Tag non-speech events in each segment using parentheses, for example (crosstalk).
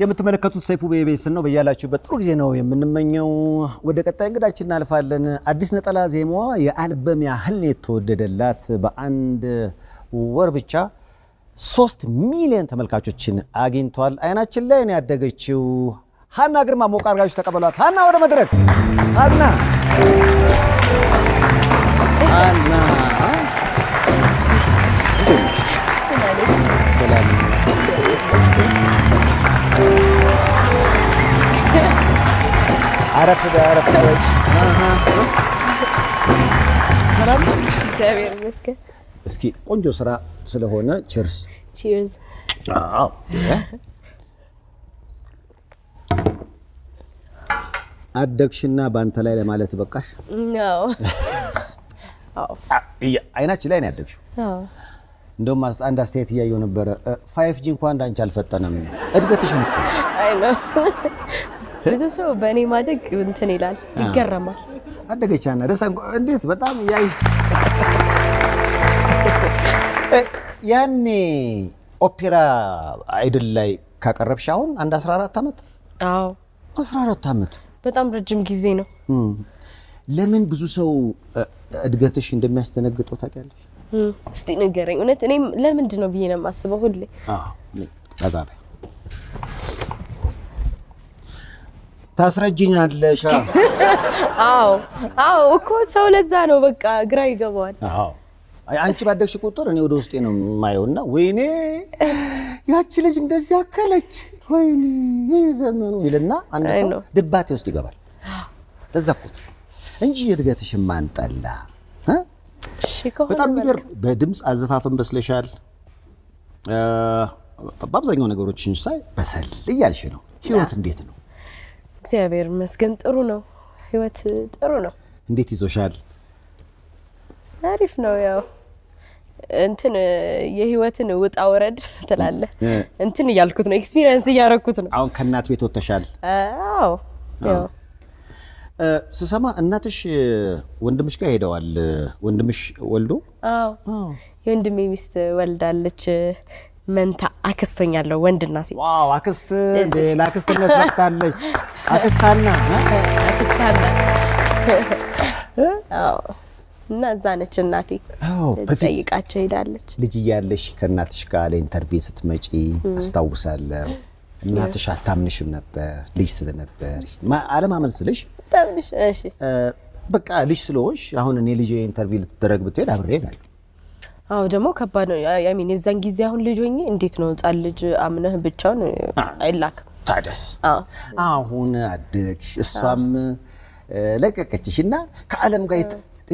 የምትመለከቱት ሰይፉ በኢቢኤስ ነው። በያላችሁበት ጥሩ ጊዜ ነው የምንመኘው። ወደ ቀጣይ እንግዳችን እናልፋለን። አዲስ ነጠላ ዜማዋ የአልበም ያህል የተወደደላት በአንድ ወር ብቻ ሶስት ሚሊዮን ተመልካቾችን አግኝቷል። አይናችን ላይ ነው ያደገችው ሀና ግርማ ሞቅ አድርጋችሁ ተቀበሏት። ሀና ወደ መድረክ ሀና ሀና አረፍ በአረፍ ሰዎች ሰላም እግዚአብሔር ይመስገን። እስኪ ቆንጆ ስራ ስለሆነ ቺርስ ቺርስ። አዎ አደግሽና በአንተ ላይ ለማለት በቃሽ? ነው አይናችን ላይ ነው ያደግሽው። እንደውም አንድ አስተያየት እያየው ነበረ፣ ፋይፍ ጂ እንኳን እንዳንቺ አልፈጠነም እድገትሽን ብዙ ሰው በእኔ ማደግ እንትን ይላል፣ ይገረማል። አደገች ና ደስ እንዴት በጣም ያይ (laughs) ያኔ ኦፔራ አይድል ላይ ካቀረብሽ አሁን አንድ 14 ዓመት? አዎ 14 ዓመት በጣም ረጅም ጊዜ ነው። ለምን ብዙ ሰው እድገትሽ እንደሚያስደነግጠው ታውቂያለሽ? እስቲ ንገረኝ። እውነት እኔም ለምንድን ነው ብዬ ነው የማስበው ሁሌ ጠጋ ታስረጅኛለሽ። አዎ አዎ፣ እኮ ሰው ለዛ ነው በቃ ግራ ይገባዋል። አዎ አንቺ ባደግሽ ቁጥር እኔ ወደ ውስጤ ነው የማየውና ወይኔ ያቺ ልጅ እንደዚህ አከለች፣ ወይኔ ይህ ዘመኑ ይልና አንድ ሰው ድባቴ ውስጥ ይገባል። ለዛ ቁጥር እንጂ እድገትሽን ማንጠላ በጣም የሚገርም በድምፅ አዘፋፍን በስለሻል። በአብዛኛው ነገሮችን ሳይ በሰል እያልሽ ነው። ህይወት እንዴት ነው? እግዚአብሔር ይመስገን ጥሩ ነው። ህይወት ጥሩ ነው። እንዴት ይዞሻል? አሪፍ ነው። ያው እንትን የህይወትን ውጣ ውረድ ትላለ እንትን እያልኩት ነው፣ ኤክስፒሪየንስ እያረኩት ነው። አሁን ከእናት ቤት ወጥተሻል? አዎ ስሰማ እናትሽ ወንድምሽ ጋር ሄደዋል። ወንድምሽ ወልዶ? አዎ የወንድሜ ሚስት ወልዳለች። መንታ አክስቶኛለሁ ወንድና ሴት። ዋው አክስት ለአክስትነት መጥታለች። አክስታና አክስታና እና እዛ ነች እናቴ ጠይቃቸው ሄዳለች። ልጅ እያለሽ ከእናትሽ ጋር ለኢንተርቪው ስትመጪ አስታውሳለሁ። እናትሽ አታምንሽም ነበር ልጅ ስለነበር አለማመን ስልሽ በቃ ልጅ ስለሆንሽ አሁን እኔ ልጅ ኢንተርቪው ልትደረግ ብትሄድ አብሬ እሄዳለሁ አዎ ደግሞ ከባድ ነው። ሚን የዛን ጊዜ አሁን ልጅ ሆኜ እንዴት ነው ህፃን ልጅ አምነህ ብቻውን አይላክ ታደስ አሁን አደግሽ፣ እሷም ለቀቀችሽ እና ከዓለም ጋር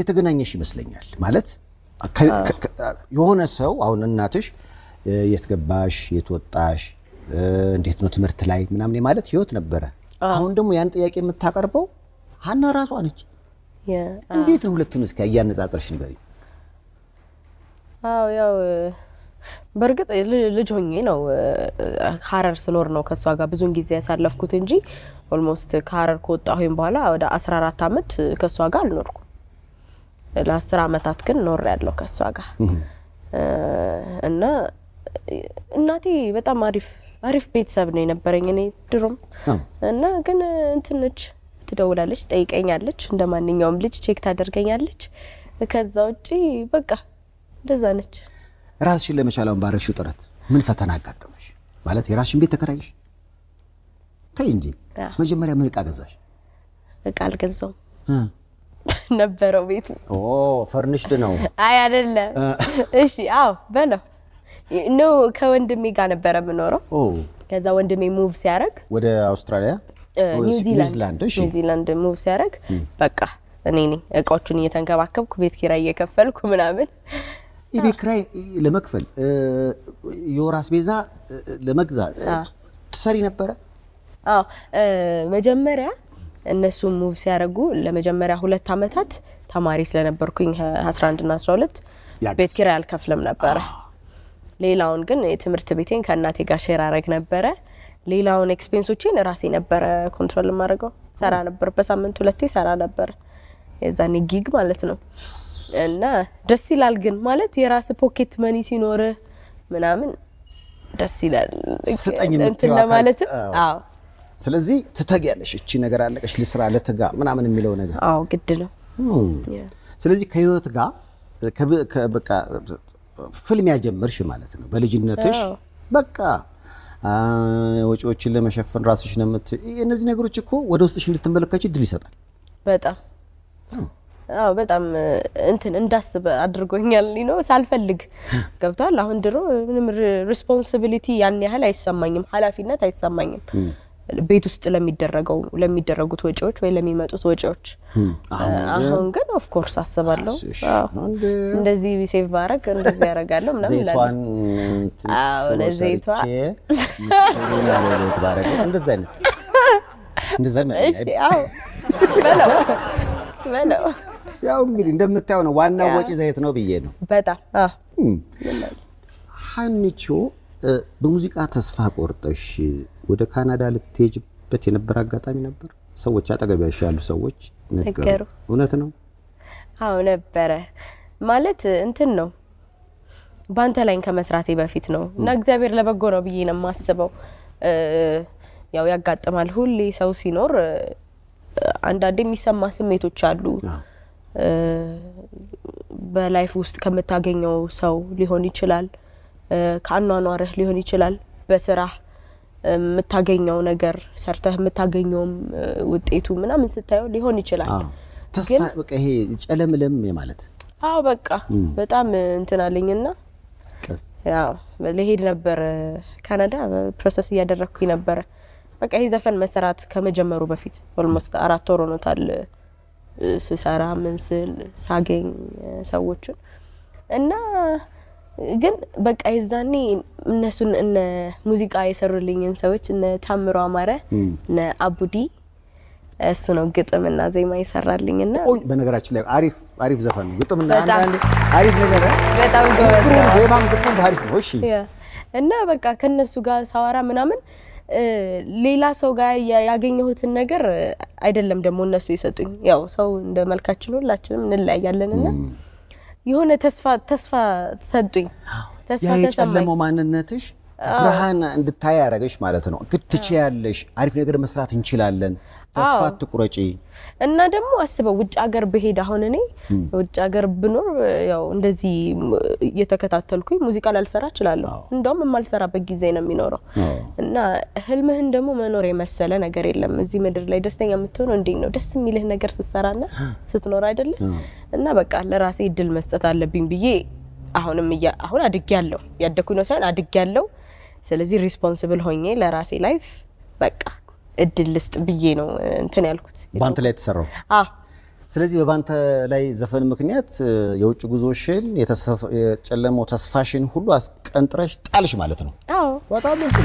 የተገናኘሽ ይመስለኛል። ማለት የሆነ ሰው አሁን እናትሽ የት ገባሽ፣ የት ወጣሽ፣ እንዴት ነው ትምህርት ላይ ምናምን ማለት ህይወት ነበረ። አሁን ደግሞ ያን ጥያቄ የምታቀርበው ሀና ራሷ ነች። እንዴት ነው ሁለቱን እስኪ እያነጻጽረሽ ንገሪኝ። አዎ ያው በእርግጥ ልጅ ሆኜ ነው ሀረር ስኖር ነው ከእሷ ጋር ብዙን ጊዜ ያሳለፍኩት እንጂ ኦልሞስት ከሀረር ከወጣሁኝ በኋላ ወደ 14 አመት ከእሷ ጋር አልኖርኩም። ለአስር አመታት ግን ኖር ያለው ከእሷ ጋር እና እናቴ በጣም አሪፍ አሪፍ ቤተሰብ ነው የነበረኝ እኔ ድሮም እና ግን እንትንች ትደውላለች፣ ጠይቀኛለች፣ እንደ ማንኛውም ልጅ ቼክ ታደርገኛለች። ከዛ ውጪ በቃ እንደዛ ነች። ራስሽን ለመቻል አሁን ባረግሽው ጥረት ምን ፈተና አጋጠመሽ? ማለት የራስሽን ቤት ተከራይሽ? ተይ እንጂ መጀመሪያ ምን እቃ ገዛሽ? እቃ አልገዛውም (laughs) ነበረው ቤቱ። ኦ ፈርኒሽድ ነው? አይ አይደለም። እሺ፣ አዎ በለው ኖ ከወንድሜ ጋር ነበረ የምኖረው። ከዛ ወንድሜ ሙቭ ሲያደርግ ወደ አውስትራሊያ ኒውዚላንድ ኒውዚላንድ ሙቭ ሲያደርግ በቃ እኔ ነኝ እቃዎቹን እየተንከባከብኩ ቤት ኪራይ እየከፈልኩ ምናምን የቤት ኪራይ ለመክፈል የወር አስቤዛ ለመግዛት ትሰሪ ነበረ? አዎ መጀመሪያ እነሱ ሙቭ ሲያደርጉ ለመጀመሪያ ሁለት አመታት ተማሪ ስለነበርኩኝ 11 እና 12 ቤት ኪራይ አልከፍልም ነበረ። ሌላውን ግን የትምህርት ቤቴን ከእናቴ ጋር ሼር አረግ ነበረ። ሌላውን ኤክስፔንሶችን ራሴ ነበረ ኮንትሮል የማደርገው። ሰራ ነበር፣ በሳምንት ሁለቴ ሰራ ነበር። የዛኔ ጊግ ማለት ነው። እና ደስ ይላል። ግን ማለት የራስ ፖኬት መኒ ሲኖርህ ምናምን ደስ ይላል። ስጠኝ እንትን ለማለትም አዎ ስለዚህ ትተጊያለሽ። እቺ ነገር አለቀሽ፣ ልስራ፣ ልትጋ ምናምን የሚለው ነገር አዎ ግድ ነው። ስለዚህ ከህይወት ጋር በቃ ፍልሚያ ጀመርሽ ማለት ነው። በልጅነትሽ በቃ ወጪዎችን ለመሸፈን ራስሽ ነው የምት እነዚህ ነገሮች እኮ ወደ ውስጥሽ እንድትመለከች እድል ይሰጣል። በጣም አዎ በጣም እንትን እንዳስብ አድርጎኛል ነው ሳልፈልግ (laughs) ገብቷል። አሁን ድሮ ምንም ሪስፖንሲቢሊቲ ያን ያህል አይሰማኝም፣ ኃላፊነት አይሰማኝም። ቤት ውስጥ ለሚደረገው ለሚደረጉት ወጪዎች ወይ ለሚመጡት ወጪዎች። አሁን ግን ኦፍኮርስ አስባለሁ እንደዚህ ሴቭ ባረግ እንደዚህ ያደርጋለሁ ምናምን ለዘይቷ (laughs) እንደዚህ አይነት እንደዚህ አይነት በለው (laughs) በለው ያው እንግዲህ እንደምታየው ነው። ዋናው ወጪ ዘይት ነው ብዬ ነው። በጣም ሀኒቾ፣ በሙዚቃ ተስፋ ቆርጠሽ ወደ ካናዳ ልትሄጅበት የነበረ አጋጣሚ ነበር? ሰዎች አጠገቢያሽ ያሉ ሰዎች ነገሩ እውነት ነው? አዎ ነበረ። ማለት እንትን ነው በአንተ ላይን ከመስራቴ በፊት ነው እና እግዚአብሔር ለበጎ ነው ብዬ ነው የማስበው። ያው ያጋጥማል። ሁሌ ሰው ሲኖር አንዳንዴ የሚሰማ ስሜቶች አሉ። በላይፍ ውስጥ ከምታገኘው ሰው ሊሆን ይችላል፣ ከአኗኗርህ ሊሆን ይችላል፣ በስራህ የምታገኘው ነገር ሰርተህ የምታገኘውም ውጤቱ ምናምን ስታየው ሊሆን ይችላል። ተስፋ በቃ ይሄ ጨለምለም ማለት አዎ፣ በቃ በጣም እንትን አለኝና ለሄድ ነበር ካናዳ ፕሮሰስ እያደረግኩኝ ነበረ። በቃ ይሄ ዘፈን መሰራት ከመጀመሩ በፊት ኦልሞስት አራት ወር ሆኖታል። ስሰራ ምን ስል ሳገኝ ሰዎችን እና ግን በቃ የዛኔ እነሱን እነ ሙዚቃ የሰሩልኝን ሰዎች እነ ታምሮ አማረ እነ አቡዲ እሱ ነው ግጥምና ዜማ ይሰራልኝ እና በነገራችን ላይ አሪፍ አሪፍ ዘፈን ነው ግጥምና አሪፍ ነገር በጣም ጎበዝ ነው። ዜማም ግጥም አሪፍ ነው። እሺ እና በቃ ከነሱ ጋር ሳዋራ ምናምን ሌላ ሰው ጋር ያገኘሁትን ነገር አይደለም ደግሞ እነሱ የሰጡኝ። ያው ሰው እንደ መልካችን ሁላችንም እንለያያለንና የሆነ ተስፋ ተስፋ ሰጡኝ። ተስፋ የጨለመው ማንነትሽ ብርሃን እንድታይ ያደረገሽ ማለት ነው። ግድ ትችያለሽ፣ አሪፍ ነገር መስራት እንችላለን ተስፋ ትቁረጪ እና ደግሞ አስበው ውጭ ሀገር ብሄድ አሁን እኔ ውጭ ሀገር ብኖር ያው እንደዚህ እየተከታተልኩኝ ሙዚቃ ላልሰራ እችላለሁ። እንደውም የማልሰራበት ጊዜ ነው የሚኖረው እና ህልምህን ደግሞ መኖር የመሰለ ነገር የለም እዚህ ምድር ላይ ደስተኛ የምትሆነው እንዴት ነው ደስ የሚልህ ነገር ስትሰራና ስትኖር አይደለ? እና በቃ ለራሴ እድል መስጠት አለብኝ ብዬ አሁንም አሁን ያለው ያደኩኝ ነው ሳይሆን ያለው ስለዚህ ሪስፖንስብል ሆኜ ለራሴ ላይፍ በቃ እድል ልስጥ ብዬ ነው እንትን ያልኩት። ባንተ ላይ የተሰራው ስለዚህ በባንተ ላይ ዘፈን ምክንያት የውጭ ጉዞሽን የጨለመው ተስፋሽን ሁሉ አስቀንጥረሽ ጣልሽ ማለት ነው። በጣም ደስ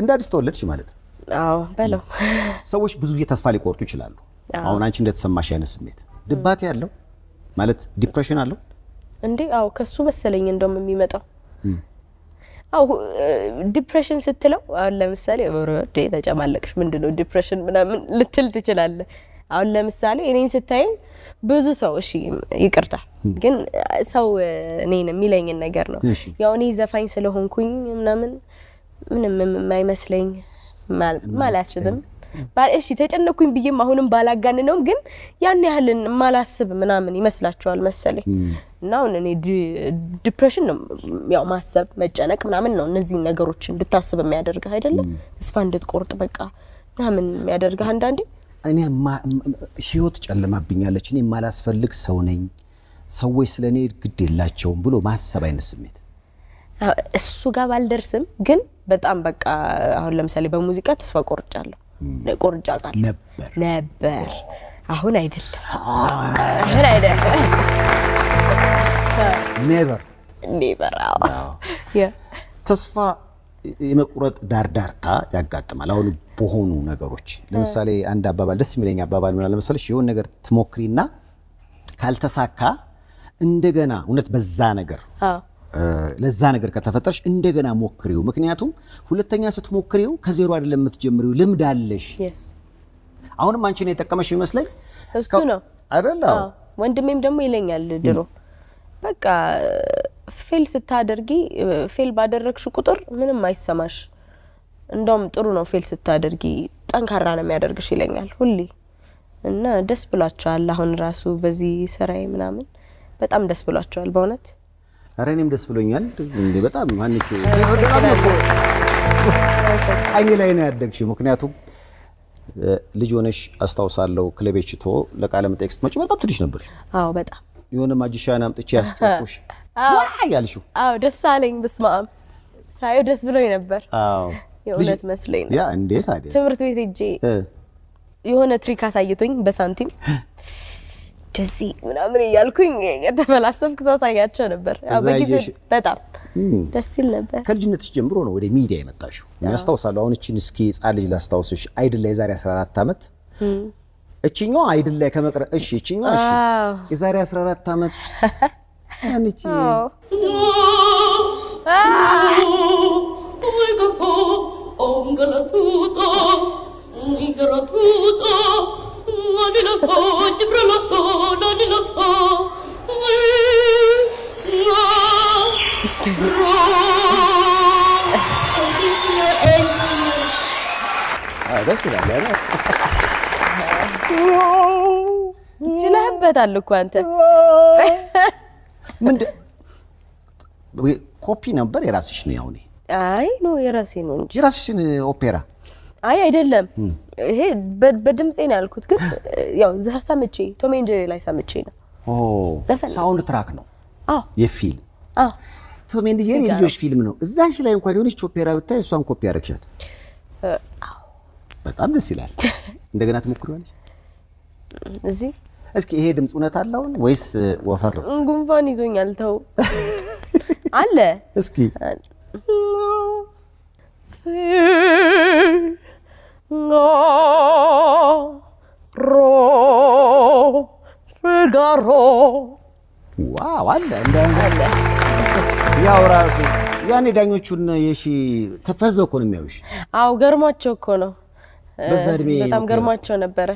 እንደ አዲስ ተወለድሽ ማለት ነው። አዎ በለው። ሰዎች ብዙ ጊዜ ተስፋ ሊቆርጡ ይችላሉ። አሁን አንቺ እንደተሰማሽ አይነት ስሜት ድባቴ አለው ማለት ዲፕሬሽን አለው እንዴ? አዎ ከሱ መሰለኝ እንደውም የሚመጣው አው ዲፕሬሽን ስትለው አሁን ለምሳሌ ወረዴ ተጨማለቅሽ ምንድን ነው ዲፕሬሽን ምናምን ልትል ትችላለህ። አሁን ለምሳሌ እኔን ስታይኝ ብዙ ሰው እሺ ይቅርታ ግን ሰው እኔን የሚለኝን ነገር ነው ያው እኔ ዘፋኝ ስለሆንኩኝ ምናምን ምንም የማይመስለኝ ማላስብም እሺ ተጨነኩኝ ብዬም አሁንም ባላጋንነውም ግን ያን ያህልን ማላስብ ምናምን ይመስላችኋል መሰለኝ እና አሁን እኔ ዲፕሬሽን ነው ያው ማሰብ መጨነቅ ምናምን ነው እነዚህን ነገሮች እንድታስብ የሚያደርግህ አይደለም ተስፋ እንድትቆርጥ በቃ ምናምን የሚያደርግህ አንዳንዴ እኔ ህይወት ጨልማብኛለች፣ እኔ የማላስፈልግ ሰው ነኝ፣ ሰዎች ስለ እኔ ግድ የላቸውም ብሎ ማሰብ አይነት ስሜት እሱ ጋር ባልደርስም ግን በጣም በቃ አሁን ለምሳሌ በሙዚቃ ተስፋ ቆርጫለሁ ቆርጫ ቃል ነበር ነበር። አሁን አይደለም፣ አሁን አይደለም። ኔቨር ኔቨር ተስፋ የመቁረጥ ዳርዳርታ ያጋጥማል። አሁን በሆኑ ነገሮች ለምሳሌ አንድ አባባል ደስ የሚለኝ አባባል ምናለ መሰለሽ የሆን ነገር ትሞክሪና ካልተሳካ እንደገና እውነት በዛ ነገር ለዛ ነገር ከተፈጠርሽ እንደገና ሞክሪው። ምክንያቱም ሁለተኛ ስትሞክሪው ከዜሮ አይደለም የምትጀምሪው፣ ልምድ አለሽ። አሁንም አንቺን የጠቀመሽ ይመስለኝ እሱ ነው አይደል? ወንድሜም ደግሞ ይለኛል ድሮ በቃ ፌል ስታደርጊ ፌል ባደረግሽ ቁጥር ምንም አይሰማሽ። እንደውም ጥሩ ነው ፌል ስታደርጊ ጠንካራ ነው የሚያደርግሽ ይለኛል ሁሌ እና ደስ ብሏቸዋል። አሁን ራሱ በዚህ ስራዬ ምናምን በጣም ደስ ብሏቸዋል በእውነት ኧረ እኔም ደስ ብሎኛል። እንዴ በጣም ማንቹ አኝ ላይ ነው ያደግሽው። ምክንያቱም ልጅ ሆነሽ አስታውሳለሁ ክለቤችቶ ለቃለ መጠይቅ ስትመጪ በጣም ትንሽ ነበር። አዎ በጣም የሆነ ማጂሻን አምጥቼ ያስጨቁሽ (laughs) ዋይ አዎ ደስ አለኝ። ብስማም አብ ሳየው ደስ ብሎኝ ነበር። አዎ የእውነት መስሎኝ ነው። ያ እንዴት አይደል? ትምህርት ቤት ሄጄ የሆነ ትሪክ አሳይቶኝ በሳንቲም እንደዚህ (gasps) ምናምን እያልኩኝ የተፈላሰፍኩ ሰው ሳያቸው ነበር። በጊዜ በጣም ደስ ይል ነበር። ከልጅነትሽ ጀምሮ ነው ወደ ሚዲያ የመጣሽው። ያስታውሳለሁ። አሁን እችን እስኪ ጻ ልጅ ላስታውስሽ። አይድል ላይ የዛሬ 14 ዓመት እቺኛው አይድል ላይ ከመቅረ እሺ፣ እቺኛው እሺ፣ የዛሬ 14 ዓመት ያንቺ ደስ ይላል። ችለህበታል እኮ አንተ። ምንድን ኮፒ ነበር የራስሽ ነው? ያው አይ ኖ የራሴ ነው እንጂ የራስሽን ኦፔራ አይ አይደለም፣ ይሄ በድምፄ ነው ያልኩት። ግን ያው ዘህ ሰምቼ ቶም ኤንድ ላይ ሰምቼ ነው። ሳውንድ ትራክ ነው የፊልም ቶም ኤንድ የልጆች ፊልም ነው። እዛሽ ላይ እንኳን የሆነች ኦፔራ ብታይ እሷን ኮፒ ያደረግሻት በጣም ደስ ይላል። እንደገና እዚህ እስኪ ይሄ ድምፅ እውነት አለውን ወይስ ወፈር? ጉንፋን ይዞኛል። ተው (laughs) አለ እስኪ ሮ ፍጋሮ ዋው አለ እንደ ያው ራሱ ያኔ ዳኞቹን የሺ ተፈዘው እኮ ነው የሚያዩሽ። አዎ ገርማቸው እኮ ነው። በዛ እድሜ በጣም ገርማቸው ነበረ።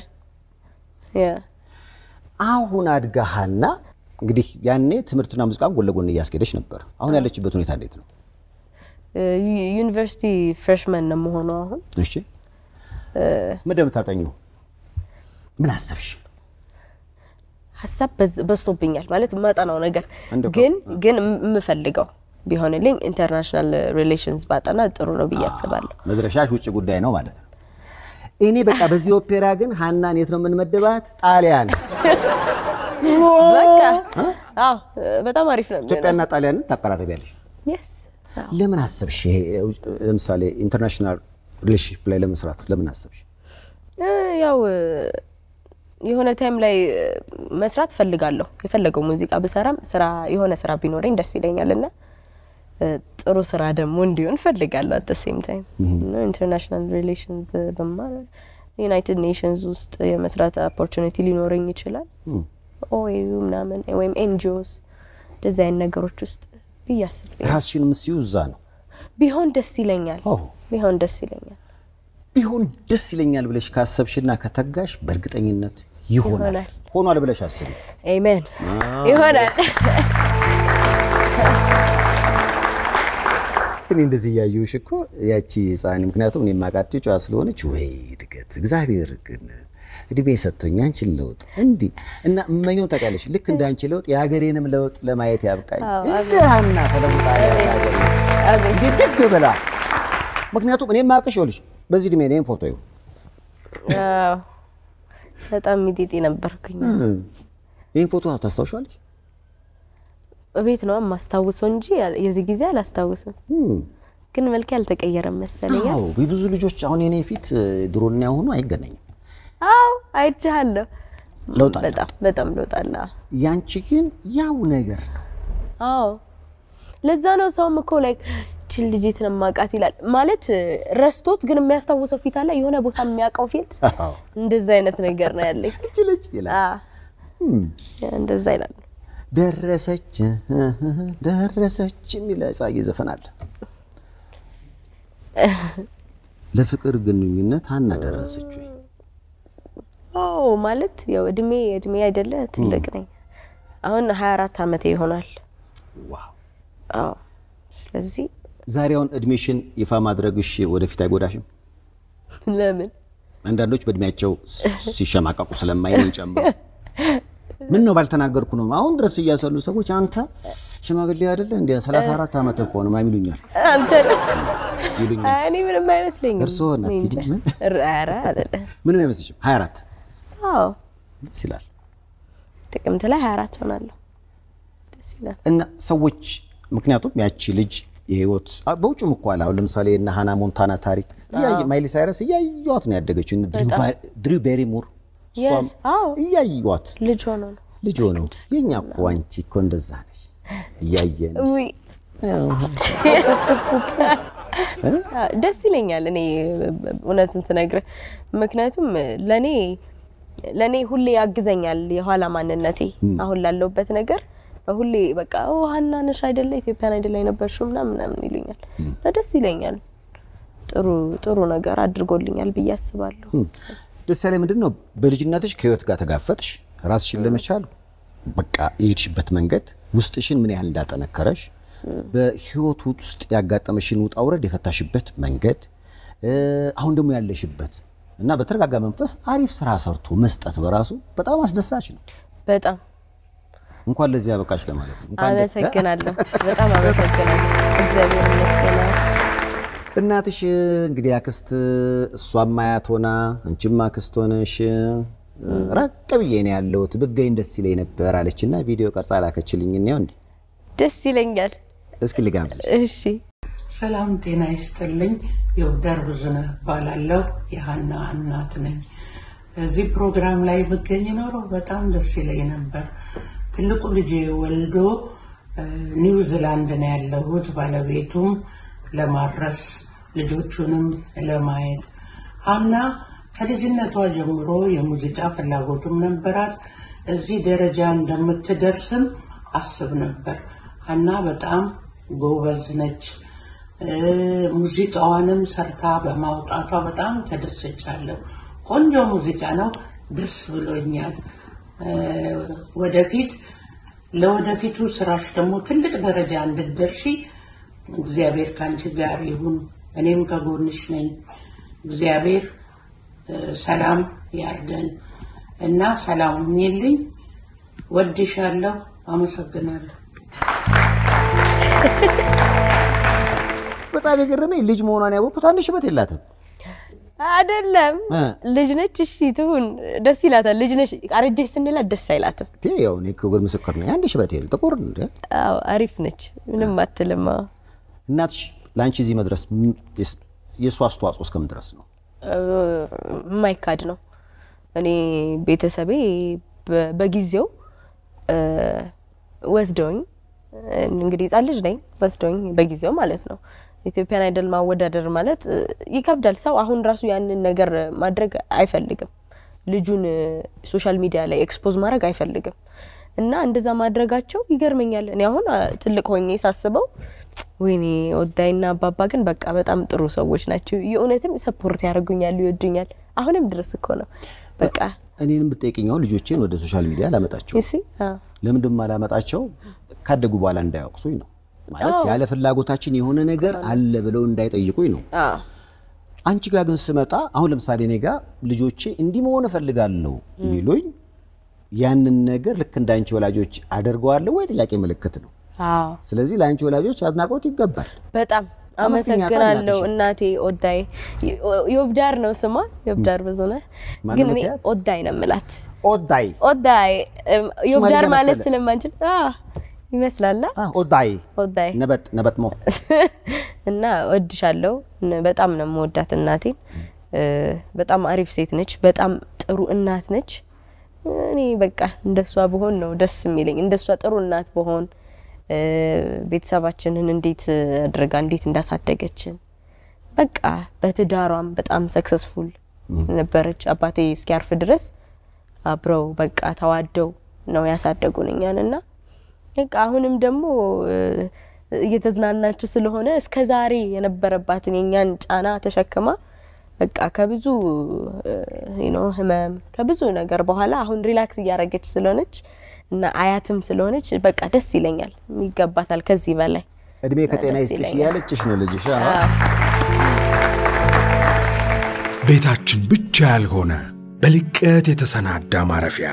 አሁን አድጋሃና እንግዲህ ያኔ ትምህርትና ሙዚቃን ጎን ለጎን እያስኬደች ነበር። አሁን ያለችበት ሁኔታ እንዴት ነው? Uh, ዩኒቨርሲቲ ፍሬሽመን ነው መሆኑ። አሁን እሺ፣ uh, ምን እንደምታጠኙ ምን አሰብሽ? ሀሳብ በዝቶብኛል ማለት የማጠናው ነገር ግን ግን የምፈልገው ቢሆንልኝ ኢንተርናሽናል ሪሌሽንስ ባጠና ጥሩ ነው ብዬ አስባለሁ። መድረሻሽ ውጭ ጉዳይ ነው ማለት ነው። እኔ በቃ በዚህ ኦፔራ ግን ሀናን የት ነው የምንመድባት? ጣሊያን። በጣም አሪፍ ነው። ኢትዮጵያና ጣሊያንን ታቀራርቢያለሽ። ለምን አሰብሽ? ለምሳሌ ኢንተርናሽናል ሪሌሽንሽፕ ላይ ለመስራት ለምን አሰብሽ? ያው የሆነ ታይም ላይ መስራት ፈልጋለሁ። የፈለገው ሙዚቃ ብሰራም ስራ የሆነ ስራ ቢኖረኝ ደስ ይለኛል እና ጥሩ ስራ ደግሞ እንዲሆን ፈልጋለሁ። አት ሴም ታይም ኢንተርናሽናል ሪሌሽንስ በማር ዩናይትድ ኔሽንስ ውስጥ የመስራት ኦፖርቹኒቲ ሊኖረኝ ይችላል። ኦኤዩ ምናምን ወይም ኤንጂኦስ እንደዚህ አይነት ነገሮች ውስጥ ብያስብ አስቤ ራስሽን ምስዩ እዛ ነው ቢሆን ደስ ይለኛል። ቢሆን ደስ ይለኛል። ቢሆን ደስ ይለኛል ብለሽ ካሰብሽና ከተጋሽ በእርግጠኝነት ይሆናል። ሆኗል ብለሽ አስቢ። አሜን። ይሆናል። (laughs) እኔ እንደዚህ እያየሁሽ እኮ ያቺ ህፃን ምክንያቱም እኔ የማውቃቸው ጨዋ ስለሆነች ወይ እድገት እግዚአብሔር ግን እድሜ ሰጥቶኝ አንቺን ለውጥ እንዲህ እና እመኘውን ታውቂያለሽ። ልክ እንደ አንቺ ለውጥ የሀገሬንም ለውጥ ለማየት ያብቃኝ። እንደና ተለውጣ ደግ ብላ ምክንያቱም እኔ የማውቅሽ ይኸውልሽ በዚህ እድሜ እኔም ፎቶ ይሁን በጣም ሚጤጤ ነበርኩኝ። ይህን ፎቶ ታስታውሻለሽ? እቤት ነው የማስታውሰው እንጂ የዚህ ጊዜ አላስታውስም። ግን መልክ አልተቀየረም መሰለኝ። አዎ ብዙ ልጆች አሁን የኔ ፊት ድሮና ያሁኑ አይገናኝም። አዎ አይቻለሁ። ለውጥ በጣም በጣም ለውጥ አለ። ያንቺ ግን ያው ነገር ነው። አዎ ለዛ ነው ሰውም እኮ ላይክ ይችን ልጅ ነው የማውቃት ይላል። ማለት ረስቶት ግን የሚያስታውሰው ፊት አለ። የሆነ ቦታ የሚያውቀው ፊት እንደዛ አይነት ነገር ነው ያለኝ። እች ልጅ ይላል። እንደዛ ይላል። ደረሰች ደረሰች የሚል ጻጌ ዘፈን አለ። ለፍቅር ግንኙነት ሀና ደረሰች ወይ? አዎ፣ ማለት ያው እድሜ እድሜ አይደለ ትልቅ ነኝ አሁን 24 አመቴ ይሆናል። ዋው! አዎ። ስለዚህ ዛሬውን እድሜሽን ይፋ ማድረግሽ ወደፊት አይጎዳሽም? ለምን አንዳንዶች በእድሜያቸው ሲሸማቀቁ ስለማይነን ጨምሮ (laughs) ምን ነው ባልተናገርኩ ነው? አሁን ድረስ እያሰሉ ሰዎች አንተ ሽማግሌ አይደለ እንዲ 34 ዓመት እኮ ነው ማይሉኛል። አንተ ይሉኛል። እኔ ምንም አይመስለኝም። እርስዎ ምንም አይመስልሽም? 24 አዎ፣ ደስ ይላል። ጥቅምት ላይ 24 ሆናለሁ። ደስ ይላል። እና ሰዎች ምክንያቱም ያቺ ልጅ የህይወት በውጭም እኮ አለ። አሁን ለምሳሌ እነ ሃና ሞንታና ታሪክ ማይሊ ሳይረስ እያየዋት ነው ያደገችው። ድሪው ቤሪሙር እሷም ልጅ ሆኖ ነው ልጅ ሆኖ የኛ እኮ አንቺ እኮ እንደዛ ነሽ እያየን ደስ ይለኛል። እኔ እውነቱን ስነግርህ ምክንያቱም ለእኔ ለእኔ ሁሌ ያግዘኛል የኋላ ማንነቴ አሁን ላለሁበት ነገር ሁሌ በቃ ሀና ነሽ አይደለ ኢትዮጵያን አይደለ የነበርሽው ምናምን ምናምን ይሉኛል እና ደስ ይለኛል። ጥሩ ጥሩ ነገር አድርጎልኛል ብዬ አስባለሁ። ደስ ያለ ምንድን ነው? በልጅነትሽ ከህይወት ጋር ተጋፈጥሽ፣ ራስሽን ለመቻል በቃ የሄድሽበት መንገድ ውስጥሽን ምን ያህል እንዳጠነከረሽ፣ በህይወት ውስጥ ያጋጠመሽን ውጣ ውረድ የፈታሽበት መንገድ፣ አሁን ደግሞ ያለሽበት እና በተረጋጋ መንፈስ አሪፍ ስራ ሰርቶ መስጠት በራሱ በጣም አስደሳች ነው። በጣም እንኳን ለዚህ አበቃሽ ለማለት ነው። አመሰግናለሁ። በጣም አመሰግናለሁ። እግዚአብሔር ይመስገናል። እናትሽ እንግዲህ አክስት እሷም አያት ሆና አንቺም አክስት ሆነሽ ራቅ ብዬ ነው ያለሁት ብገኝ ደስ ይለኝ ነበር አለች እና ቪዲዮ ቀርጻ ላከችልኝ። ነው እንዴ? ደስ ይለኛል። እስኪ ልጋብዝሽ። እሺ። ሰላም ጤና ይስጥልኝ። ዶክተር ብዙነህ ባላለው የሀና እናት ነኝ። እዚህ ፕሮግራም ላይ ብገኝ ኖሮ በጣም ደስ ይለኝ ነበር። ትልቁ ልጅ ወልዶ ኒውዚላንድ ነው ያለሁት። ባለቤቱም ለማድረስ ልጆቹንም ለማየት ሀና ከልጅነቷ ጀምሮ የሙዚቃ ፍላጎቱም ነበራት። እዚህ ደረጃ እንደምትደርስም አስብ ነበር። ሀና በጣም ጎበዝ ነች። ሙዚቃዋንም ሰርታ በማውጣቷ በጣም ተደስቻለሁ። ቆንጆ ሙዚቃ ነው፣ ደስ ብሎኛል። ወደፊት ለወደፊቱ ስራሽ ደግሞ ትልቅ ደረጃ እንድትደርሺ እግዚአብሔር ከአንቺ ጋር ይሁን። እኔም ከጎንሽ ነኝ። እግዚአብሔር ሰላም ያርገን እና ሰላም ሁኝልኝ። ወድሻለሁ። አመሰግናለሁ። በጣም የገረመኝ ልጅ መሆኗን ያወቅኩት አንድ ሽበት የላትም አይደለም ልጅ ነች። እሺ ትሁን ደስ ይላታል። ልጅ ነች። አረጀሽ ስንላት ደስ አይላትም። ያው እኔ እኮ ግን ምስክር ነኝ። አንድ ሽበት የለም ጥቁር አሪፍ ነች። ምንም አትልማ እናትሽ ለአንቺ እዚህ መድረስ የእሱ አስተዋጽኦ እስከምን ድረስ ነው? የማይካድ ነው። እኔ ቤተሰቤ በጊዜው ወስደውኝ እንግዲህ ህጻን ልጅ ነኝ ወስደውኝ በጊዜው ማለት ነው። ኢትዮጵያን አይደል ማወዳደር ማለት ይከብዳል። ሰው አሁን ራሱ ያንን ነገር ማድረግ አይፈልግም። ልጁን ሶሻል ሚዲያ ላይ ኤክስፖዝ ማድረግ አይፈልግም። እና እንደዛ ማድረጋቸው ይገርመኛል። እኔ አሁን ትልቅ ሆኜ ሳስበው ወይኔ ወዳይና አባባ ግን በቃ በጣም ጥሩ ሰዎች ናቸው። የእውነትም ሰፖርት ያደርጉኛል፣ ይወዱኛል። አሁንም ድረስ እኮ ነው በቃ እኔንም ብጠይቅኛው ልጆቼን ወደ ሶሻል ሚዲያ ላመጣቸው ለምንድን ማላመጣቸው ካደጉ በኋላ እንዳያወቅሱኝ ነው ማለት ያለ ፍላጎታችን የሆነ ነገር አለ ብለው እንዳይጠይቁኝ ነው። አንቺ ጋር ግን ስመጣ አሁን ለምሳሌ እኔ ጋር ልጆቼ እንዲህ መሆን እፈልጋለሁ ቢሉኝ ያንን ነገር ልክ እንደ አንቺ ወላጆች አደርገዋለሁ ወይ ጥያቄ ምልክት ነው። ስለዚህ ለአንቺ ወላጆች አድናቆት ይገባል። በጣም አመሰግናለሁ እናቴ ኦዳይ። ዮብዳር ነው ስማ ዮብዳር ብዙ ነህ፣ ግን እኔ ኦዳይ ነው የምላት። ኦዳይ ኦዳይ። ዮብዳር ማለት ስለማንችል ይመስላል። ኦዳይ ኦዳይ። ነበጥ ነበጥ ሞ (laughs) እና ወድሻለሁ በጣም ነው የምወዳት እናቴን። በጣም አሪፍ ሴት ነች። በጣም ጥሩ እናት ነች። እኔ በቃ እንደሷ ብሆን ነው ደስ የሚለኝ። እንደሷ ጥሩ እናት ብሆን ቤተሰባችንን እንዴት አድርጋ እንዴት እንዳሳደገችን በቃ በትዳሯም በጣም ሰክሰስፉል ነበረች። አባቴ እስኪያርፍ ድረስ አብረው በቃ ተዋደው ነው ያሳደጉን እኛን እና በቃ አሁንም ደግሞ እየተዝናናች ስለሆነ እስከ ዛሬ የነበረባትን የኛን ጫና ተሸክማ በቃ ከብዙ ነው ህመም ከብዙ ነገር በኋላ አሁን ሪላክስ እያደረገች ስለሆነች እና አያትም ስለሆነች በቃ ደስ ይለኛል። ይገባታል ከዚህ በላይ እድሜ ከጤና ይስጥሽ እያለችሽ ነው ልጅሽ። ቤታችን ብቻ ያልሆነ በልቀት የተሰናዳ ማረፊያ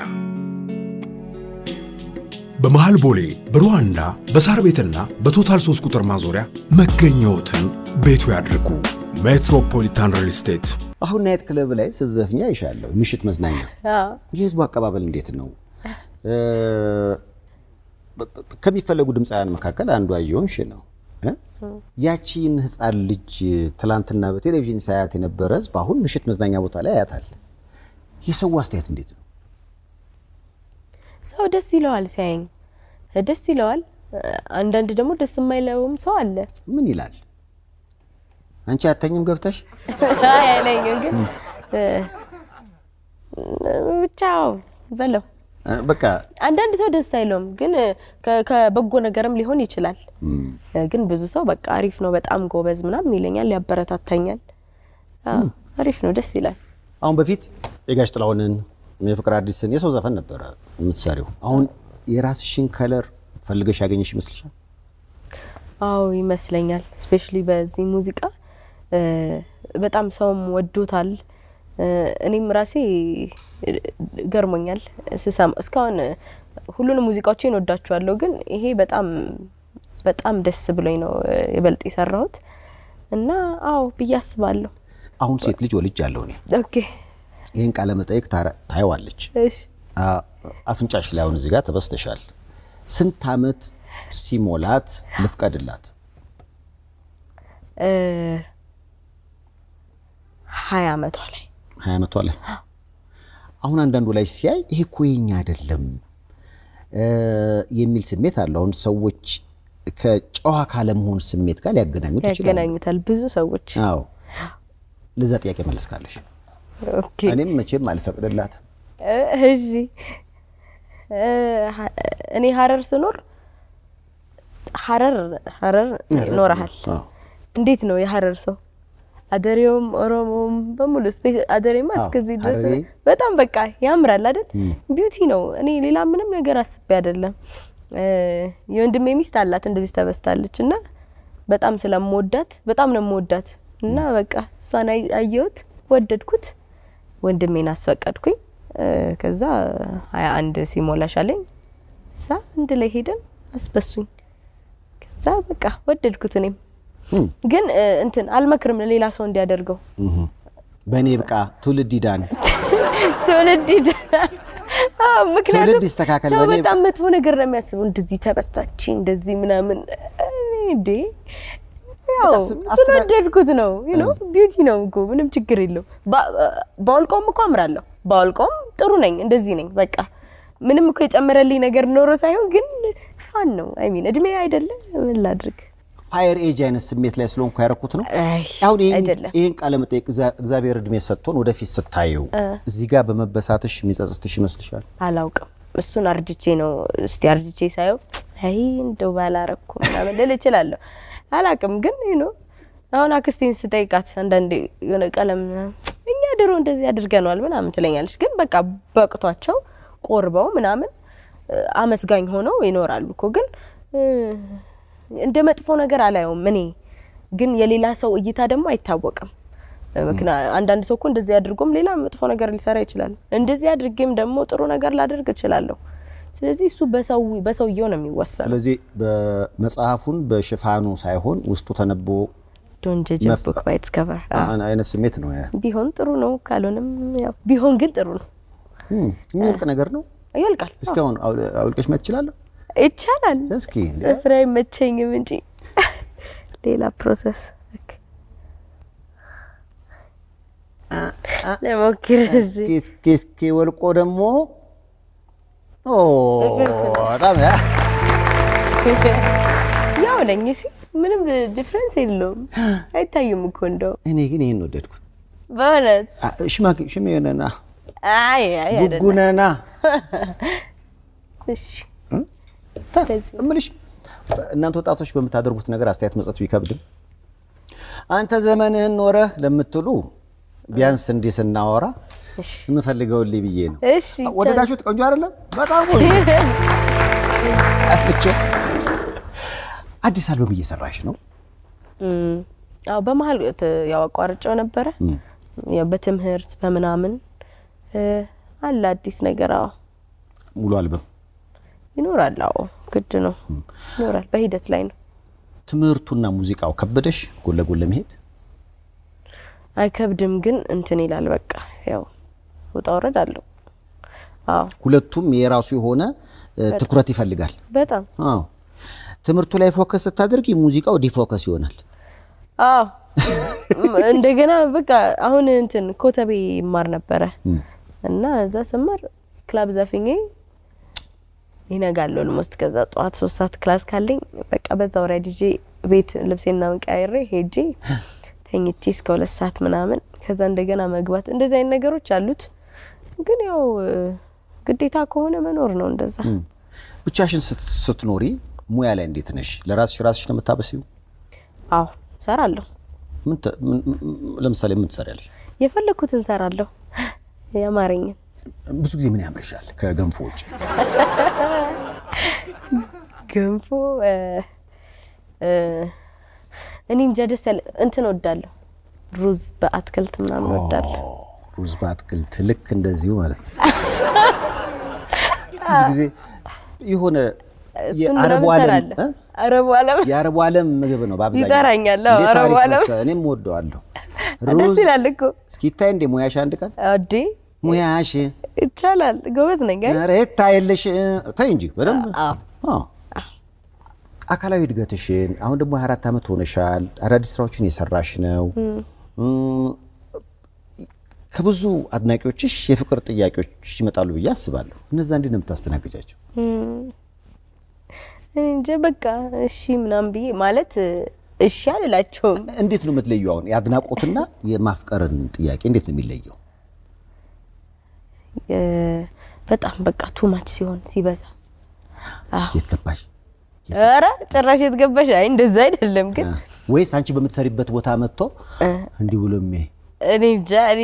በመሃል ቦሌ በሩዋንዳ በሳር ቤትና በቶታል ሶስት ቁጥር ማዞሪያ መገኘዎትን ቤቱ ያድርጉ። ሜትሮፖሊታን ሪል ስቴት አሁን ናይት ክለብ ላይ ስዘፍኛ ይሻለሁ። ምሽት መዝናኛ የህዝቡ አቀባበል እንዴት ነው? ከሚፈለጉ ድምፃውያን መካከል አንዷ የሆንሽ ነው። ያቺን ህፃን ልጅ ትላንትና በቴሌቪዥን ሳያት የነበረ ህዝብ አሁን ምሽት መዝናኛ ቦታ ላይ ያያታል። የሰው አስተያየት እንዴት ነው? ሰው ደስ ይለዋል ሲያየኝ፣ ደስ ይለዋል። አንዳንድ ደግሞ ደስ የማይለውም ሰው አለ። ምን ይላል? አንቺ አተኝም ገብተሽ? አይ ግን በለው በቃ አንዳንድ ሰው ደስ አይለውም፣ ግን ከበጎ ነገርም ሊሆን ይችላል። ግን ብዙ ሰው በቃ አሪፍ ነው በጣም ጎበዝ ምናምን ይለኛል፣ ያበረታታኛል። አሪፍ ነው፣ ደስ ይላል። አሁን በፊት የጋሽ ጥላሁንን የፍቅር አዲስን የሰው ዘፈን ነበረ የምትሰሪው። አሁን የራስሽን ከለር ፈልገሽ ያገኘሽ ይመስልሻል? አዎ ይመስለኛል። ስፔሻሊ በዚህ ሙዚቃ በጣም ሰውም ወዶታል። እኔም ራሴ ገርሞኛል ስሰማ። እስካሁን ሁሉንም ሙዚቃዎች ወዳችኋለሁ፣ ግን ይሄ በጣም በጣም ደስ ብሎኝ ነው ይበልጥ የሰራሁት እና አዎ ብዬ አስባለሁ። አሁን ሴት ልጅ ወልጅ ያለው እኔ ይህን ቃለ መጠየቅ ታየዋለች። አፍንጫሽ ላይ አሁን እዚህ ተበስተሻል። ስንት አመት ሲሞላት ልፍቀድላት? ሀያ አመቷ ላይ ሀያ ላይ አሁን አንዳንዱ ላይ ሲያይ ይሄ እኮ የኛ አይደለም የሚል ስሜት አለ። አሁን ሰዎች ከጨዋ ካለመሆን ስሜት ጋር ሊያገናኙት ያገናኙታል ብዙ ሰዎች። አዎ ለዛ ጥያቄ መለስ ካለሽ እኔም መቼም አልፈቅድላት። እሺ እኔ ሀረር ስኖር ሀረር ሀረር ኖረሃል። እንዴት ነው የሀረር ሰው አደሬውም ኦሮሞም በሙሉ አደሬማ እስከዚህ ድረስ በጣም በቃ ያምራል አይደል? ቢዩቲ ነው። እኔ ሌላ ምንም ነገር አስቤ አይደለም። የወንድሜ ሚስት አላት እንደዚህ ተበስታለች እና በጣም ስለምወዳት በጣም ነው የምወዳት እና በቃ እሷን አየሁት፣ ወደድኩት፣ ወንድሜን አስፈቀድኩኝ። ከዛ ሀያ አንድ ሲሞላሽ አለኝ። እዛ አንድ ላይ ሄደን አስበሱኝ። ከዛ በቃ ወደድኩት እኔም ግን እንትን አልመክርም ለሌላ ሰው እንዲያደርገው። በእኔ ብቃ ትውልድ ይዳን (laughs) ትውልድ ይዳን። ምክንያቱም ሰው በጣም መጥፎ ነገር ነው የሚያስቡ፣ እንደዚህ ተበስታች እንደዚህ ምናምን እንዴ ስለወደድኩት ነው ነው ቢዩቲ ነው እኮ ምንም ችግር የለው። ባወልቀውም እኮ አምራለሁ፣ ባወልቀውም ጥሩ ነኝ፣ እንደዚህ ነኝ። በቃ ምንም እኮ የጨመረልኝ ነገር ኖሮ ሳይሆን ግን ፋን ነው። አይ ሚን እድሜ አይደለ ምን ላድርግ ፋየር ኤጅ አይነት ስሜት ላይ ስለሆንኩ ያደረኩት ነው። አሁን ይህን ቃለ መጠየቅ እግዚአብሔር እድሜ ሰጥቶን ወደፊት ስታየው እዚህ ጋር በመበሳትሽ የሚጸጽትሽ ይመስልሻል? አላውቅም። እሱን አርጅቼ ነው እስቲ አርጅቼ ሳየው አይ እንደው ባላረኩ ምናምን ልል እችላለሁ። አላውቅም ግን ይኖ አሁን አክስቴን ስጠይቃት አንዳንዴ የሆነ ቀለም እኛ ድሮ እንደዚህ አድርገነዋል ምናምን ትለኛለች። ግን በቃ በቅቷቸው ቆርበው ምናምን አመስጋኝ ሆነው ይኖራሉ እኮ ግን እንደ መጥፎ ነገር አላየውም እኔ። ግን የሌላ ሰው እይታ ደግሞ አይታወቅም። አንዳንድ ሰው እኮ እንደዚህ አድርጎም ሌላ መጥፎ ነገር ሊሰራ ይችላል። እንደዚህ አድርጌም ደግሞ ጥሩ ነገር ላደርግ እችላለሁ። ስለዚህ እሱ በሰው በሰውየው ነው የሚወሰነው። ስለዚህ በመጽሐፉን በሽፋኑ ሳይሆን ውስጡ ተነቦ ዶንት ቡክ ባይ ኢትስ ከቨር አይነት ስሜት ነው። ቢሆን ጥሩ ነው፣ ካልሆነም ያው ቢሆን ግን ጥሩ ነው። የሚወልቅ ነገር ነው። ይወልቃል። እስኪ አውልቀሽ መት ትችላለህ? ይቻላል። እስኪ ስፍራ አይመቸኝም እንጂ ሌላ ፕሮሰስ ለሞክር። እስኪ ወልቆ ደግሞ በጣም ያው ነኝ። እሺ ምንም ዲፍረንስ የለውም፣ አይታይም እኮ እንደው። እኔ ግን ይሄን ወደድኩት በእውነት ሽማግሌ ሽሜ የሆነና ጉጉነና እሺ እምልሽ እናንተ ወጣቶች በምታደርጉት ነገር አስተያየት መስጠት ቢከብድም አንተ ዘመንህን ኖረህ ለምትሉ ቢያንስ እንዲህ ስናወራ የምፈልገውን ልይ ብዬ ነው። ወደዳችሁት? ቆንጆ አይደለም? በጣም አዲስ አልበም እየሰራሽ ነው? አዎ፣ በመሀል ያው አቋርጬው ነበረ በትምህርት በምናምን አለ አዲስ ነገር። አዎ ሙሉ አልበም ይኖራል። አዎ ግድ ነው ይኖራል። በሂደት ላይ ነው። ትምህርቱና ሙዚቃው ከበደሽ ጎን ለጎን ለመሄድ? አይከብድም፣ ግን እንትን ይላል። በቃ ያው ውጣ ውረድ አለው። አዎ ሁለቱም የራሱ የሆነ ትኩረት ይፈልጋል። በጣም አዎ። ትምህርቱ ላይ ፎከስ ስታደርጊ ሙዚቃው ዲፎከስ ይሆናል። አዎ እንደገና በቃ አሁን እንትን ኮተቤ ይማር ነበረ እና እዛ ስማር ክላብ ዘፍኜ ይነጋል ኦልሞስት። ከዛ ጠዋት ሶስት ሰዓት ክላስ ካለኝ በቃ በዛው ራይድ ጂ ቤት ልብሴና ቀያይሬ ሄጄ ተኝቼ እስከ ሁለት ሰዓት ምናምን ከዛ እንደገና መግባት እንደዚህ አይነት ነገሮች አሉት። ግን ያው ግዴታ ከሆነ መኖር ነው እንደዛ። ብቻሽን ስትኖሪ ሙያ ላይ እንዴት ነሽ? ለራስሽ ራስሽ ነው የምታበሲው? አዎ እሰራለሁ። ለምሳሌ ምን ትሰሪያለሽ? የፈለግኩትን እሰራለሁ። የአማርኛን ብዙ ጊዜ ምን ያምርሻል ከገንፎ ውጭ? ገንፎ እኔ እንጃ ደስ ያለ እንትን ወዳለሁ፣ ሩዝ በአትክልት ምናምን ወዳለሁ። ሩዝ በአትክልት ልክ እንደዚሁ ማለት ነው። ብዙ ጊዜ የሆነ የአረቡ ዓለም አረቡ ዓለም የአረቡ ዓለም ምግብ ነው በአብዛኛው ይጠራኛል። አረቡ ዓለም እኔም ወደዋለሁ። ሩዝ ደስ ይላል እኮ። እስኪ ይታይ እንዴ ሙያሽ አንድ ቀን እንዴ ሙያሽ ይቻላል። ጎበዝ ነኝ። ኧረ የታየልሽ ተይ እንጂ በደንብ አካላዊ እድገትሽን አሁን ደግሞ 24 ዓመት ሆነሻል። አዳዲስ ስራዎችን እየሰራሽ ነው። ከብዙ አድናቂዎችሽ የፍቅር ጥያቄዎች ይመጣሉ ብዬ አስባለሁ። እነዛ እንዴት ነው የምታስተናግጃቸው? እንጃ በቃ እሺ ምናምን ብዬ ማለት እሺ አልላቸውም። እንዴት ነው የምትለየው አሁን የአድናቆትና የማፍቀርን ጥያቄ እንዴት ነው የሚለየው? በጣም በቃ ቱማች ሲሆን ሲበዛ የት ኧረ ጭራሽ የት አይ እንደዛ አይደለም ግን ወይስ አንቺ በምትሰሪበት ቦታ መጥቶ እንዲህ ብሎ የሚያይ እኔ እንጃ፣ እኔ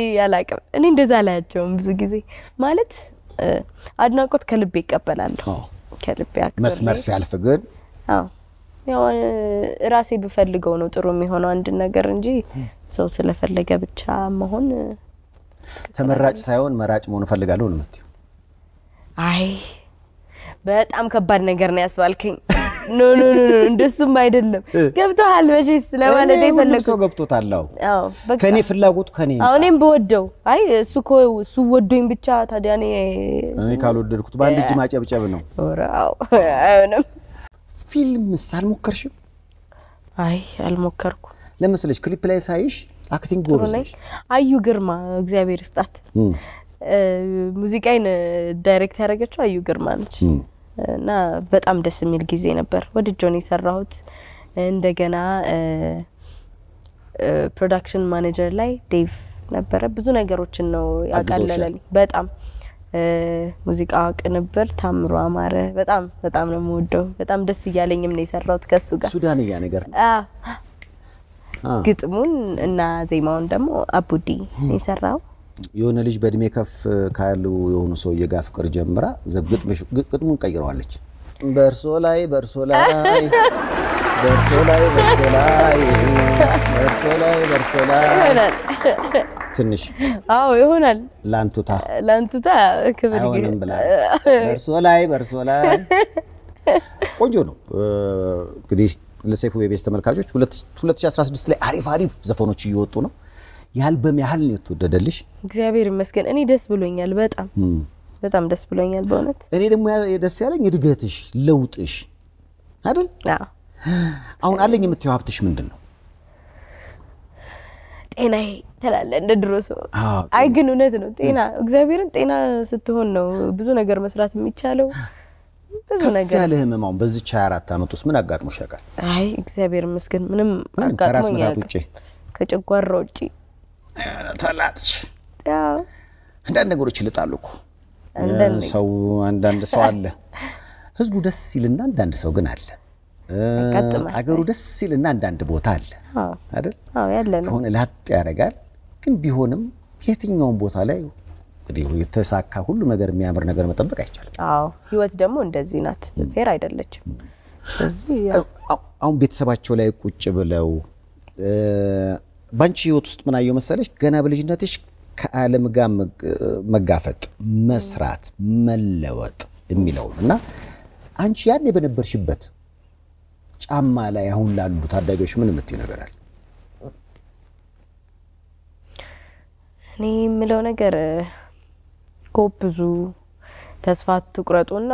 እኔ እንደዛ አላያቸውም ብዙ ጊዜ ማለት አድናቆት ከልቤ ይቀበላለሁ። ከልቤ መስመር ሲያልፍ ግን ያው ራሴ ብፈልገው ነው ጥሩ የሚሆነው አንድ ነገር እንጂ ሰው ስለፈለገ ብቻ መሆን ተመራጭ ሳይሆን መራጭ መሆን እፈልጋለሁ ነው የምትይው? አይ በጣም ከባድ ነገር ነው ያስባልከኝ። ኖ ኖ ኖ ኖ እንደሱም አይደለም። ገብቶሃል መቼስ ለማለት የፈለግኩት ሰው ገብቶታል። አዎ ከኔ ፍላጎቱ ከኔ አዎ እኔም በወደው አይ እሱ እኮ እሱ ወዶኝ ብቻ ታዲያ እኔ እኔ ካልወደድኩት በአንድ እጅ ማጨብጨብ ነው። አዎ አይሆንም። ፊልምስ አልሞከርሽም? አይ አልሞከርኩም። ለምስለሽ ክሊፕ ላይ ሳይሽ አክቲንግ ጎበዝ ነሽ። አዩ ግርማ እግዚአብሔር ይስጣት። ሙዚቃዬን ዳይሬክት ያደረገችው አዩ ግርማ ነች እና በጣም ደስ የሚል ጊዜ ነበር። ወድጆን የሰራሁት እንደገና ፕሮዳክሽን ማኔጀር ላይ ዴቭ ነበረ። ብዙ ነገሮችን ነው ያቃለለልኝ በጣም ሙዚቃ ቅንብር ታምሮ አማረ በጣም በጣም ነው የምወደው። በጣም ደስ እያለኝም ነው የሰራሁት ከሱ ጋር ሱዳንያ ነገር ግጥሙን እና ዜማውን ደግሞ አቡዲ የሰራው። የሆነ ልጅ በእድሜ ከፍ ካሉ የሆኑ ሰውዬ ጋር ፍቅር ጀምራ ግጥሙን ቀይረዋለች። በእርሶ ላይ በእርሶ ላይ በእርሶ ላይ በእርሶ ላይ በእርሶ ላይ በእርሶ ላይ ትንሽ አዎ ይሆናል። ላንቱታ ላንቱታ ክብር አይሆንም ብላ በእርሶ ላይ በእርሶ ላይ ቆንጆ ነው እንግዲህ ለሰይፉ ቤቤስ ተመልካቾች 2016 ላይ አሪፍ አሪፍ ዘፈኖች እየወጡ ነው። የአልበም ያህል ነው የተወደደልሽ። እግዚአብሔር ይመስገን። እኔ ደስ ብሎኛል፣ በጣም በጣም ደስ ብሎኛል በእውነት። እኔ ደግሞ ደስ ያለኝ እድገትሽ፣ ለውጥሽ አይደል? አሁን አለኝ የምትየው ሀብትሽ ምንድን ነው? ጤናዬ ትላለህ እንደ ድሮ ሰው። አይ ግን እውነት ነው ጤና፣ እግዚአብሔርን ጤና ስትሆን ነው ብዙ ነገር መስራት የሚቻለው። ብዙ ነገር ያለ ህመም አሁን በዚች 24 ዓመት ውስጥ ምን አጋጥሞሽ ያውቃል? አይ እግዚአብሔር ይመስገን ምንም አጋጥሞኝ ውጭ ከጨጓራ ውጭ ተላጥሽ። አንዳንድ ነገሮች ይልጣሉ እኮ ሰው አንዳንድ ሰው አለ ህዝቡ ደስ ይልና አንዳንድ ሰው ግን አለ አገሩ ደስ ይልና አንዳንድ ቦታ አለ አይደል? ያለ ነው የሆነ ላጥ ያደርጋል። ግን ቢሆንም የትኛውም ቦታ ላይ እንግዲህ የተሳካ ሁሉ ነገር የሚያምር ነገር መጠበቅ አይቻልም። አዎ ህይወት ደግሞ እንደዚህ ናት፣ ፌር አይደለችም። አሁን ቤተሰባቸው ላይ ቁጭ ብለው በአንቺ ህይወት ውስጥ ምን አየው መሰለሽ? ገና በልጅነትሽ ከዓለም ጋር መጋፈጥ፣ መስራት፣ መለወጥ የሚለውን እና አንቺ ያኔ በነበርሽበት ጫማ ላይ አሁን ላሉ ታዳጊዎች ምን የምትይው ነገር አለ? እኔ የምለው ነገር ጎብዙ፣ ተስፋ አትቁረጡና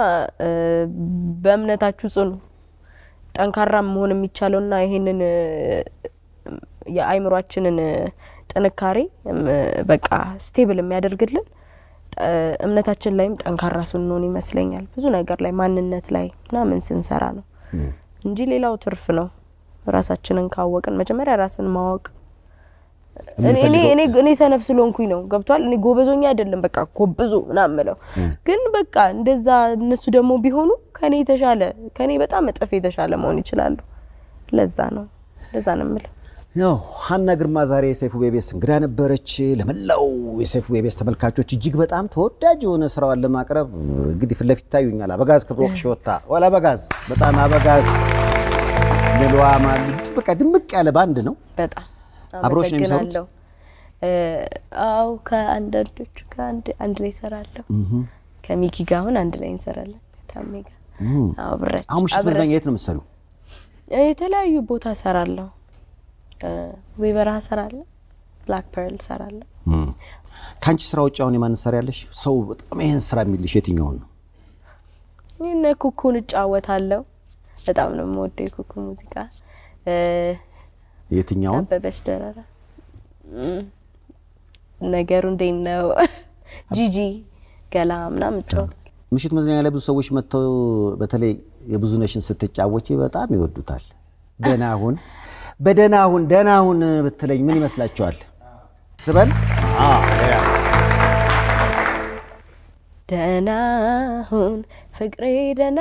በእምነታችሁ ጽኑ። ጠንካራ መሆን የሚቻለውና ይሄንን የአይምሯችንን ጥንካሬ በቃ ስቴብል የሚያደርግልን እምነታችን ላይም ጠንካራ ስንሆን ይመስለኛል። ብዙ ነገር ላይ ማንነት ላይ ምናምን ስንሰራ ነው እንጂ ሌላው ትርፍ ነው። ራሳችንን ካወቅን መጀመሪያ ራስን ማወቅ እኔ ሰነፍ ስለሆንኩኝ ነው። ገብቷል። እኔ ጎበዞኛ አይደለም በቃ ጎብዞ ምናምን የምለው ግን በቃ እንደዛ እነሱ ደግሞ ቢሆኑ ከኔ የተሻለ ከኔ በጣም እጥፍ የተሻለ መሆን ይችላሉ። ለዛ ነው ለዛ ነው የምለው። ያው ሀና ግርማ ዛሬ የሰይፉ ቤቤስ እንግዳ ነበረች። ለመላው የሰይፉ ቤቤስ ተመልካቾች እጅግ በጣም ተወዳጅ የሆነ ስራዋን ለማቅረብ እንግዲህ ፊት ለፊት ይታዩኛል። አበጋዝ ክብሮክሽ ወጣ ወላ አበጋዝ በጣም አበጋዝ ልሏ ማሉ በቃ ድምቅ ያለ ባንድ ነው በጣም አብሮሽ ነው የሚሰሩት? አዎ ከአንዳንዶቹ ከአንድ አንድ ላይ እሰራለሁ። ከሚኪ ጋር አሁን አንድ ላይ እንሰራለን። ጋር አሁን ምሽት መዝናኛ የት ነው የምትሰሪው? የተለያዩ ቦታ እሰራለሁ። ዌበራ እሰራለሁ፣ ብላክ ፐርል እሰራለሁ። ከአንቺ ስራ ውጭ አሁን የማን ትሰሪያለሽ? ሰው በጣም ይህን ስራ የሚልሽ የትኛውን ነው? ኩኩን እጫወታለሁ። በጣም ነው የምወደው የኩኩ ሙዚቃ። የትኛውን? አበበች ደረረ ነገሩ እንዴት ነው? ጂጂ ገላ ምናምን ጫወት ምሽት መዝናኛ ላይ ብዙ ሰዎች መጥተው በተለይ የብዙ ነሽን ስትጫወች በጣም ይወዱታል። ደህና አሁን በደህና አሁን ደህና አሁን ብትለኝ ምን ይመስላችኋል? ትበል ደህና አሁን ፍቅሬ ደህና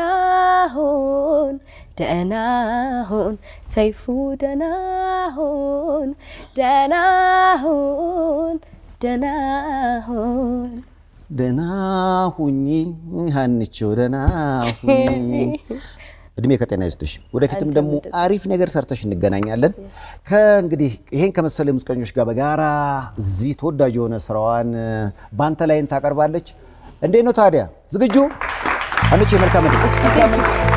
አሁን ደናሁን ሰይፉ ደና ሁን ደና ሁን ደና ሁን (laughs) እድሜ ከጤና ይስጥሽ። ወደፊትም ደግሞ አሪፍ ነገር ሰርተሽ እንገናኛለን። ከእንግዲህ ይሄን ከመሰለ ሙዚቀኞች ጋር በጋራ እዚህ ተወዳጅ የሆነ ስራዋን በአንተ ላይን ታቀርባለች። እንዴት ነው ታዲያ? ዝግጁ አንቺ? መልካም